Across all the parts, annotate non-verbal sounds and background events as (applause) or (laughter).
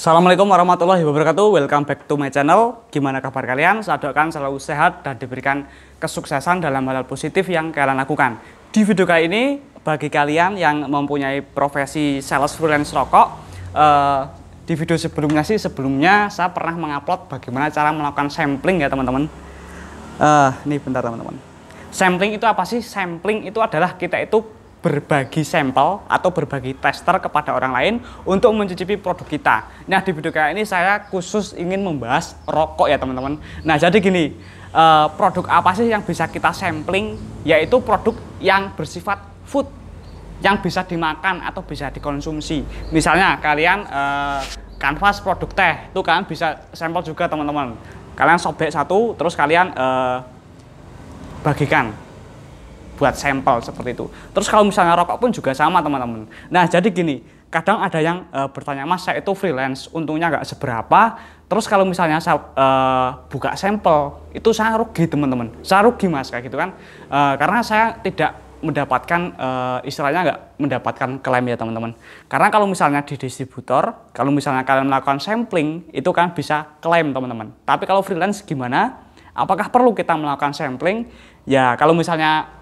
Assalamualaikum warahmatullahi wabarakatuh. Welcome back to my channel. Gimana kabar kalian? Saya doakan selalu sehat dan diberikan kesuksesan dalam hal, -hal positif yang kalian lakukan. Di video kali ini, bagi kalian yang mempunyai profesi sales freelance rokok, eh, di video sebelumnya sih sebelumnya saya pernah mengupload bagaimana cara melakukan sampling ya teman-teman. Eh, ini bentar teman-teman. Sampling itu apa sih? Sampling itu adalah kita itu berbagi sampel atau berbagi tester kepada orang lain untuk mencicipi produk kita. Nah di video kali ini saya khusus ingin membahas rokok ya teman-teman. Nah jadi gini, eh, produk apa sih yang bisa kita sampling? Yaitu produk yang bersifat food yang bisa dimakan atau bisa dikonsumsi. Misalnya kalian eh, kanvas produk teh, itu kalian bisa sampel juga teman-teman. Kalian sobek satu, terus kalian eh, bagikan buat sampel seperti itu. Terus kalau misalnya rokok pun juga sama teman-teman. Nah jadi gini, kadang ada yang uh, bertanya mas saya itu freelance, untungnya nggak seberapa. Terus kalau misalnya saya uh, eh, buka sampel itu saya rugi teman-teman, saya rugi mas kayak gitu kan, uh, karena saya tidak mendapatkan e, istilahnya nggak mendapatkan klaim ya teman-teman. Karena kalau misalnya di distributor, kalau misalnya kalian melakukan sampling itu kan bisa klaim teman-teman. Tapi kalau freelance gimana? Apakah perlu kita melakukan sampling? Ya kalau misalnya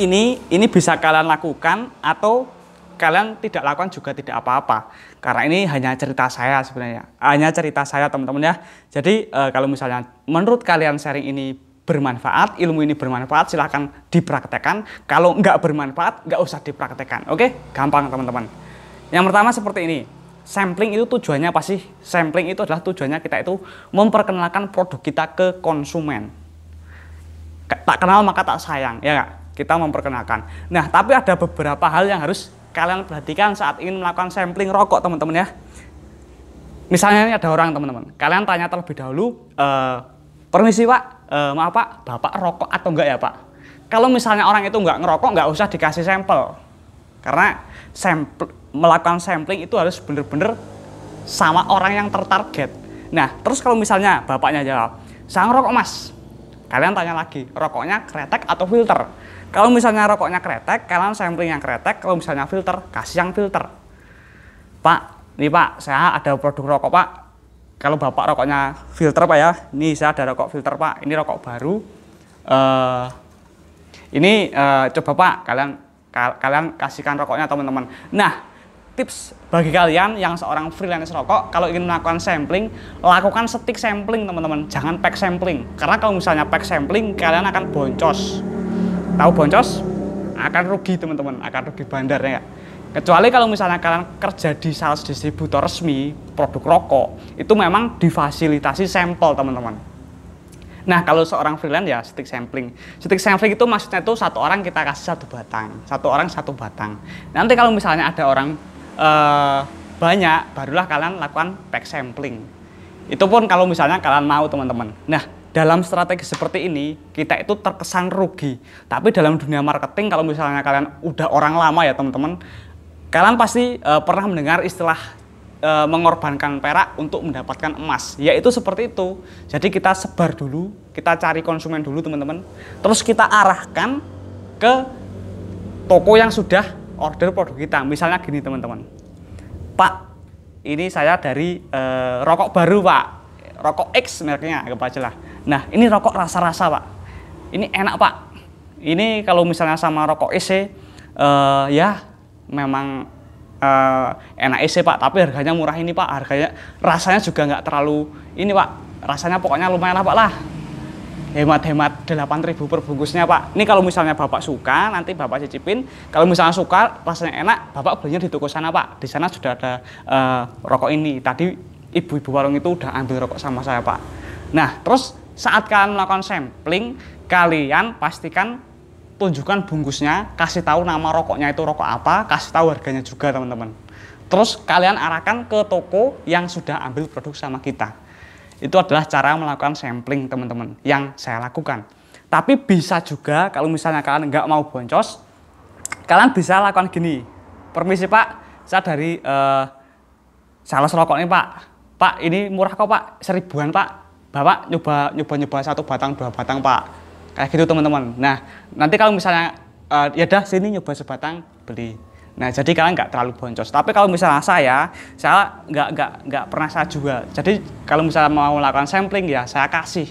ini ini bisa kalian lakukan atau kalian tidak lakukan juga tidak apa-apa karena ini hanya cerita saya sebenarnya hanya cerita saya teman-teman ya jadi e, kalau misalnya menurut kalian sharing ini bermanfaat ilmu ini bermanfaat silahkan dipraktekkan kalau nggak bermanfaat nggak usah dipraktekkan oke gampang teman-teman yang pertama seperti ini sampling itu tujuannya apa sih sampling itu adalah tujuannya kita itu memperkenalkan produk kita ke konsumen tak kenal maka tak sayang ya nggak kita memperkenalkan. Nah, tapi ada beberapa hal yang harus kalian perhatikan saat ingin melakukan sampling rokok, teman-teman ya. Misalnya ini ada orang, teman-teman. Kalian tanya terlebih dahulu, e, permisi pak, e, maaf pak, bapak rokok atau enggak ya pak? Kalau misalnya orang itu enggak ngerokok, enggak usah dikasih sampel. Karena sampel, melakukan sampling itu harus benar-benar sama orang yang tertarget. Nah, terus kalau misalnya bapaknya jawab, saya ngerokok mas, kalian tanya lagi, rokoknya kretek atau filter? Kalau misalnya rokoknya kretek, kalian sampling yang kretek, kalau misalnya filter, kasih yang filter. Pak, ini Pak, saya ada produk rokok Pak. Kalau Bapak rokoknya filter Pak ya, ini saya ada rokok filter Pak, ini rokok baru. Uh, ini uh, coba Pak, kalian kal kalian kasihkan rokoknya teman-teman. Nah, tips bagi kalian yang seorang freelance rokok kalau ingin melakukan sampling lakukan stick sampling teman-teman jangan pack sampling karena kalau misalnya pack sampling kalian akan boncos tahu boncos akan rugi teman-teman, akan rugi bandar ya. Kecuali kalau misalnya kalian kerja di sales distributor resmi produk rokok, itu memang difasilitasi sampel teman-teman. Nah kalau seorang freelance ya stick sampling. Stick sampling itu maksudnya itu satu orang kita kasih satu batang, satu orang satu batang. Nanti kalau misalnya ada orang eh, banyak, barulah kalian lakukan pack sampling. Itu pun kalau misalnya kalian mau teman-teman. Nah dalam strategi seperti ini kita itu terkesan rugi. Tapi dalam dunia marketing kalau misalnya kalian udah orang lama ya teman-teman, kalian pasti e, pernah mendengar istilah e, mengorbankan perak untuk mendapatkan emas. Yaitu seperti itu. Jadi kita sebar dulu, kita cari konsumen dulu teman-teman. Terus kita arahkan ke toko yang sudah order produk kita. Misalnya gini teman-teman. Pak, ini saya dari e, rokok baru, Pak. Rokok X mereknya, apa aja lah Nah, ini rokok rasa-rasa, Pak. Ini enak, Pak. Ini kalau misalnya sama rokok EC, uh, ya memang uh, enak EC, Pak. Tapi harganya murah ini, Pak. Harganya, rasanya juga nggak terlalu ini, Pak. Rasanya pokoknya lumayan lah, Pak, lah. Hemat-hemat 8.000 per bungkusnya, Pak. Ini kalau misalnya Bapak suka, nanti Bapak cicipin. Kalau misalnya suka, rasanya enak, Bapak belinya di toko sana, Pak. Di sana sudah ada uh, rokok ini. Tadi ibu-ibu warung itu udah ambil rokok sama saya, Pak. Nah, terus saat kalian melakukan sampling, kalian pastikan tunjukkan bungkusnya, kasih tahu nama rokoknya itu rokok apa, kasih tahu harganya juga teman-teman. Terus kalian arahkan ke toko yang sudah ambil produk sama kita. Itu adalah cara melakukan sampling teman-teman yang saya lakukan. Tapi bisa juga kalau misalnya kalian nggak mau boncos, kalian bisa lakukan gini. Permisi pak, saya dari uh, eh, salah rokok ini pak. Pak ini murah kok pak, seribuan pak bapak nyoba nyoba nyoba satu batang dua batang pak kayak gitu teman-teman nah nanti kalau misalnya uh, ya dah sini nyoba sebatang beli Nah, jadi kalian nggak terlalu boncos. Tapi kalau misalnya saya, saya nggak nggak nggak pernah saya juga. Jadi kalau misalnya mau melakukan sampling ya saya kasih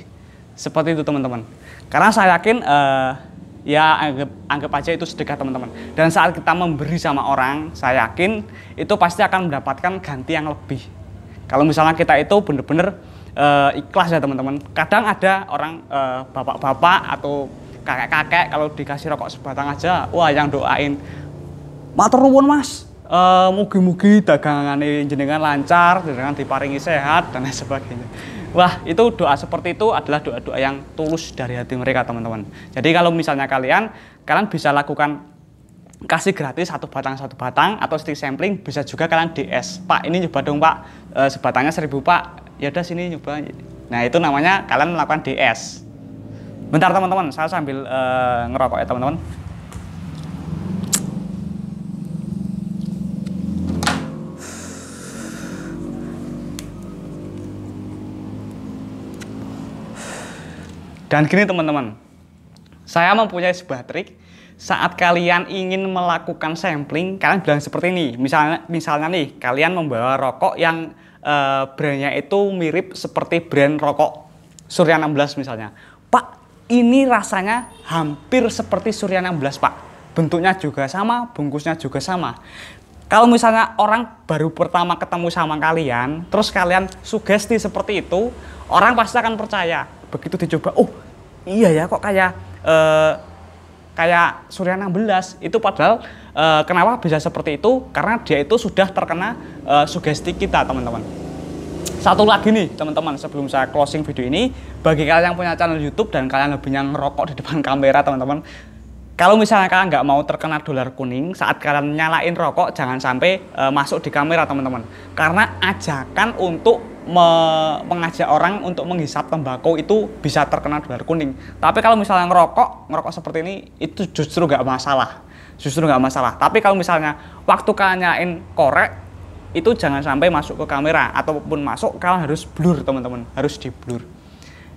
seperti itu teman-teman. Karena saya yakin uh, ya anggap anggap aja itu sedekah teman-teman. Dan saat kita memberi sama orang, saya yakin itu pasti akan mendapatkan ganti yang lebih. Kalau misalnya kita itu bener-bener uh, ikhlas ya teman-teman. Kadang ada orang eh, bapak-bapak uh, atau kakek-kakek kalau dikasih rokok sebatang aja, wah yang doain, matur nuwun mas, uh, mugi-mugi dagangan ini jenengan lancar, jenengan diparingi sehat dan lain sebagainya. Wah, itu doa seperti itu adalah doa-doa yang tulus dari hati mereka, teman-teman. Jadi kalau misalnya kalian, kalian bisa lakukan kasih gratis satu batang satu batang atau stick sampling bisa juga kalian DS pak ini coba dong pak sebatangnya seribu pak ya udah sini nyoba nah itu namanya kalian melakukan DS bentar teman-teman saya sambil uh, ngerokok ya teman-teman Dan gini teman-teman, saya mempunyai sebuah trik saat kalian ingin melakukan sampling, kalian bilang seperti ini. Misalnya, misalnya nih, kalian membawa rokok yang Eh, brandnya itu mirip seperti brand rokok Surya 16 misalnya. Pak, ini rasanya hampir seperti Surya 16 Pak. Bentuknya juga sama, bungkusnya juga sama. Kalau misalnya orang baru pertama ketemu sama kalian, terus kalian sugesti seperti itu, orang pasti akan percaya. Begitu dicoba, oh iya ya kok kayak uh, kayak Surya 16 itu padahal e, kenapa bisa seperti itu karena dia itu sudah terkena e, sugesti kita teman-teman satu lagi nih teman-teman sebelum saya closing video ini bagi kalian yang punya channel YouTube dan kalian lebih yang ngerokok di depan (laughs) kamera teman-teman kalau misalnya kalian nggak mau terkena dolar kuning saat kalian nyalain rokok jangan sampai e, masuk di kamera teman-teman karena ajakan untuk me mengajak orang untuk menghisap tembakau itu bisa terkena dolar kuning. Tapi kalau misalnya ngerokok, ngerokok seperti ini itu justru nggak masalah, justru nggak masalah. Tapi kalau misalnya waktu kanyain korek itu jangan sampai masuk ke kamera ataupun masuk kalian harus blur teman-teman, harus di blur.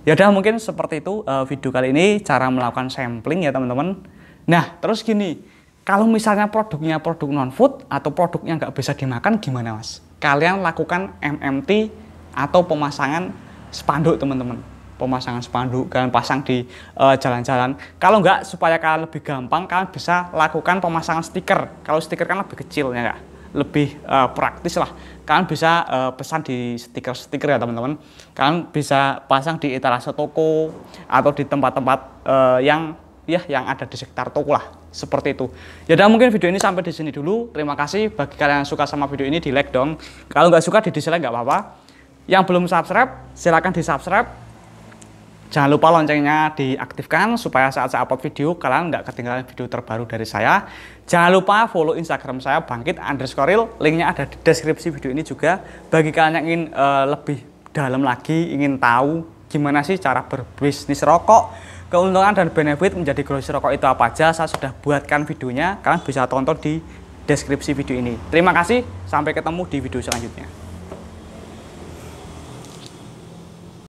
Ya udah mungkin seperti itu uh, video kali ini cara melakukan sampling ya teman-teman. Nah terus gini, kalau misalnya produknya produk non food atau produknya nggak bisa dimakan gimana mas? Kalian lakukan MMT atau pemasangan spanduk teman-teman pemasangan spanduk kalian pasang di eh, jalan-jalan uh, kalau enggak supaya kalian lebih gampang kalian bisa lakukan pemasangan stiker kalau stiker kan lebih kecil ya enggak lebih uh, praktis lah kalian bisa uh, pesan di stiker-stiker ya teman-teman kalian bisa pasang di etalase toko atau di tempat-tempat uh, yang ya yang ada di sekitar toko lah seperti itu ya dan mungkin video ini sampai di sini dulu terima kasih bagi kalian yang suka sama video ini di like dong kalau nggak suka di dislike nggak apa-apa yang belum subscribe, silahkan di subscribe. Jangan lupa loncengnya diaktifkan supaya saat saya upload video kalian nggak ketinggalan video terbaru dari saya. Jangan lupa follow Instagram saya bangkit underscore real. Linknya ada di deskripsi video ini juga. Bagi kalian yang ingin uh, lebih dalam lagi, ingin tahu gimana sih cara berbisnis rokok, keuntungan dan benefit menjadi grosir rokok itu apa aja, saya sudah buatkan videonya. Kalian bisa tonton di deskripsi video ini. Terima kasih, sampai ketemu di video selanjutnya.